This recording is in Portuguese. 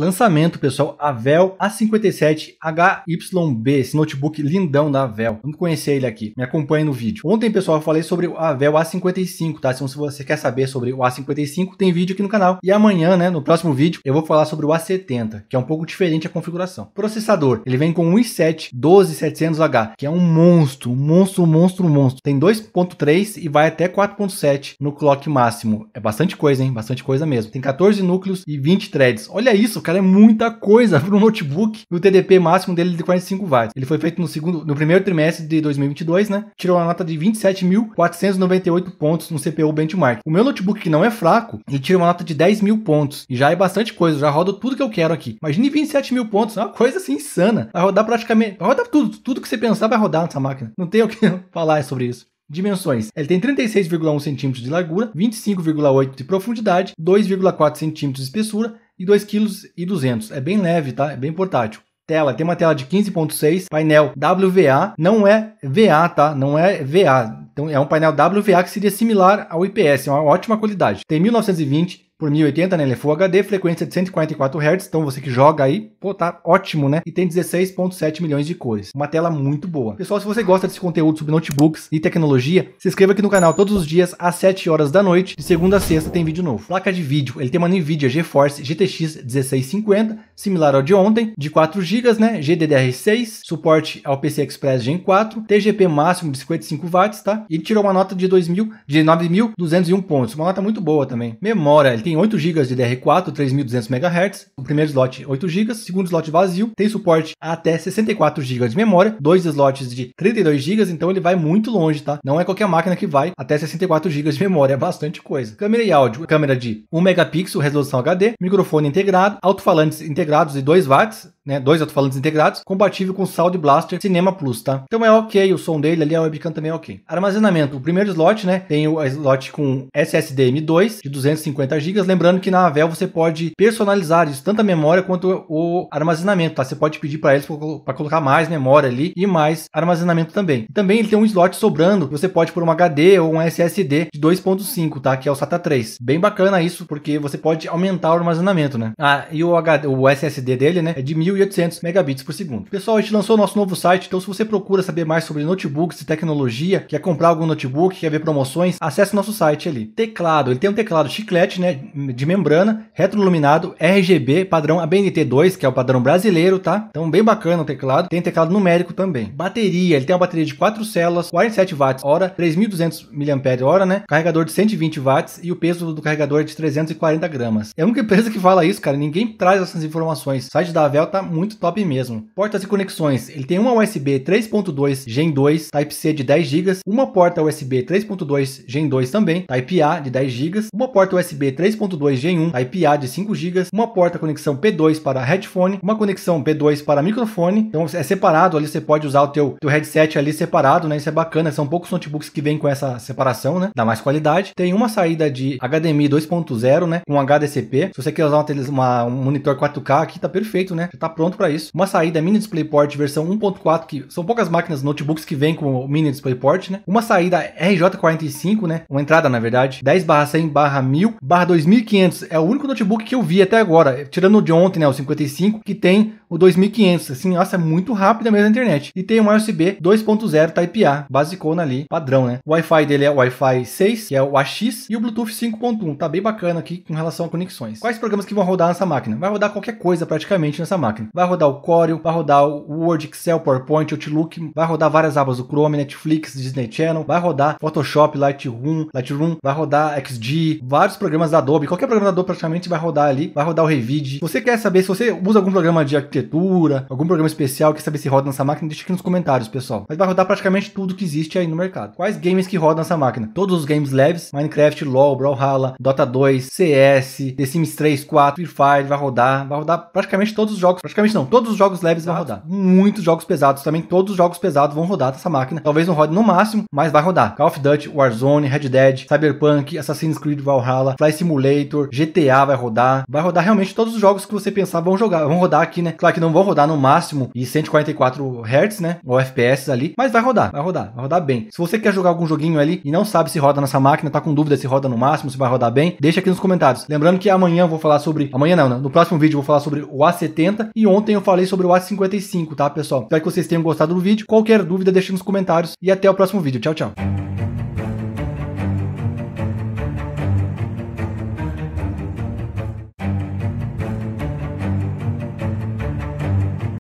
Lançamento, pessoal, Avel A57HYB, esse notebook lindão da Avel. Vamos conhecer ele aqui, me acompanhe no vídeo. Ontem, pessoal, eu falei sobre o Avel A55, tá? Então, se você quer saber sobre o A55, tem vídeo aqui no canal. E amanhã, né, no próximo vídeo, eu vou falar sobre o A70, que é um pouco diferente a configuração. Processador, ele vem com um i7 12700H, que é um monstro, um monstro, um monstro, um monstro. Tem 2.3 e vai até 4.7 no clock máximo. É bastante coisa, hein? Bastante coisa mesmo. Tem 14 núcleos e 20 threads. Olha isso, cara, é muita coisa para um notebook. O TDP máximo dele é de 45 watts. Ele foi feito no segundo, no primeiro trimestre de 2022, né? Tirou uma nota de 27.498 pontos no CPU benchmark. O meu notebook que não é fraco, ele tira uma nota de 10 mil pontos. E já é bastante coisa, já roda tudo que eu quero aqui. Imagine 27 mil pontos, é uma coisa assim insana. Vai rodar praticamente, rodar tudo, tudo que você pensar vai rodar nessa máquina. Não tem o que falar sobre isso. Dimensões. Ele tem 36,1 cm de largura, 25,8 de profundidade, 2,4 cm de espessura e 2,2 kg. É bem leve, tá? É bem portátil. Tela, tem uma tela de 15.6, painel WVA, não é VA, tá? Não é VA. Então é um painel WVA que seria similar ao IPS, é uma ótima qualidade. Tem 1920 por 1080, né? Ele é Full HD, frequência de 144 Hz, então você que joga aí, pô, tá ótimo, né? E tem 16.7 milhões de cores. Uma tela muito boa. Pessoal, se você gosta desse conteúdo sobre notebooks e tecnologia, se inscreva aqui no canal todos os dias às 7 horas da noite, de segunda a sexta tem vídeo novo. Placa de vídeo, ele tem uma NVIDIA GeForce GTX 1650, similar ao de ontem, de 4 GB, né? GDDR6, suporte ao PC Express Gen 4, TGP máximo de 55 watts, tá? E tirou uma nota de 2.000, de 9.201 pontos, uma nota muito boa também. Memória, ele tem tem 8 GB de DR4, 3200 MHz, o primeiro slot 8 GB, segundo slot vazio, tem suporte a até 64 GB de memória, dois slots de 32 GB, então ele vai muito longe, tá? Não é qualquer máquina que vai até 64 GB de memória, é bastante coisa. Câmera e áudio, câmera de 1 megapixel, resolução HD, microfone integrado, alto-falantes integrados e 2 watts, né, dois tô falando desintegrados compatível com Sound Blaster Cinema Plus, tá? Então é ok, o som dele ali, a webcam também é ok. Armazenamento, o primeiro slot, né, tem o slot com SSD M2 de 250 GB, lembrando que na Avel você pode personalizar isso, tanto a memória quanto o armazenamento, tá? Você pode pedir para eles para colocar mais memória ali e mais armazenamento também. também ele tem um slot sobrando, você pode pôr um HD ou um SSD de 2.5, tá? Que é o SATA 3. Bem bacana isso, porque você pode aumentar o armazenamento, né? Ah, e o, HD, o SSD dele, né, é de 1000 1.800 megabits por segundo. Pessoal, a gente lançou nosso novo site, então se você procura saber mais sobre notebooks e tecnologia, quer comprar algum notebook, quer ver promoções, acesse nosso site ali. Teclado, ele tem um teclado chiclete, né, de membrana, retroiluminado, RGB, padrão ABNT2, que é o padrão brasileiro, tá? Então bem bacana o teclado. Tem teclado numérico também. Bateria, ele tem uma bateria de 4 células, 47 watts hora, 3200 mAh, né? Carregador de 120 watts e o peso do carregador é de 340 gramas. É a única empresa que fala isso, cara. Ninguém traz essas informações. O site da Avel tá muito top mesmo. Portas e conexões. Ele tem uma USB 3.2 Gen 2 Type-C de 10 GB, uma porta USB 3.2 Gen 2 também, Type-A de 10 GB, uma porta USB 3.2 Gen 1 Type-A de 5 GB, uma porta conexão P2 para headphone, uma conexão P2 para microfone. Então é separado ali, você pode usar o teu, teu headset ali separado, né? Isso é bacana, são poucos notebooks que vêm com essa separação, né? Dá mais qualidade. Tem uma saída de HDMI 2.0, né? Com HDCP. Se você quer usar uma, uma, um monitor 4K aqui, tá perfeito, né? tá Tá pronto para isso. Uma saída mini DisplayPort versão 1.4, que são poucas máquinas notebooks que vêm com o mini DisplayPort, né? Uma saída RJ45, né? Uma entrada, na verdade, 10/100/1000/2500. É o único notebook que eu vi até agora, tirando o de ontem, né, o 55, que tem o 2500. Assim, nossa, é muito rápido mesmo a internet. E tem um USB 2.0 Type-A, basicona ali, padrão, né? O Wi-Fi dele é o Wi-Fi 6, que é o AX, e o Bluetooth 5.1. Tá bem bacana aqui com relação a conexões. Quais programas que vão rodar nessa máquina? Vai rodar qualquer coisa praticamente nessa máquina máquina. Vai rodar o Corel, vai rodar o Word, Excel, PowerPoint, Outlook, vai rodar várias abas do Chrome, Netflix, Disney Channel, vai rodar Photoshop, Lightroom, Lightroom, vai rodar XD, vários programas da Adobe, qualquer programa da Adobe praticamente vai rodar ali, vai rodar o Revit. Você quer saber se você usa algum programa de arquitetura, algum programa especial, quer saber se roda nessa máquina, deixa aqui nos comentários, pessoal. Mas vai rodar praticamente tudo que existe aí no mercado. Quais games que rodam nessa máquina? Todos os games leves, Minecraft, LoL, Brawlhalla, Dota 2, CS, The Sims 3, 4, Free Fire, vai rodar, vai rodar praticamente todos os jogos Praticamente não, todos os jogos leves Exato. vão rodar. Muitos jogos pesados também, todos os jogos pesados vão rodar dessa máquina. Talvez não rode no máximo, mas vai rodar. Call of Duty, Warzone, Red Dead, Cyberpunk, Assassin's Creed Valhalla, Fly Simulator, GTA vai rodar. Vai rodar realmente todos os jogos que você pensar vão jogar, vão rodar aqui, né? Claro que não vão rodar no máximo e 144 Hz, né? Ou FPS ali, mas vai rodar, vai rodar, vai rodar bem. Se você quer jogar algum joguinho ali e não sabe se roda nessa máquina, tá com dúvida se roda no máximo, se vai rodar bem, deixa aqui nos comentários. Lembrando que amanhã eu vou falar sobre. Amanhã não, né? No próximo vídeo eu vou falar sobre o A70 e ontem eu falei sobre o A55, tá, pessoal? Espero que vocês tenham gostado do vídeo. Qualquer dúvida, deixe nos comentários. E até o próximo vídeo. Tchau, tchau.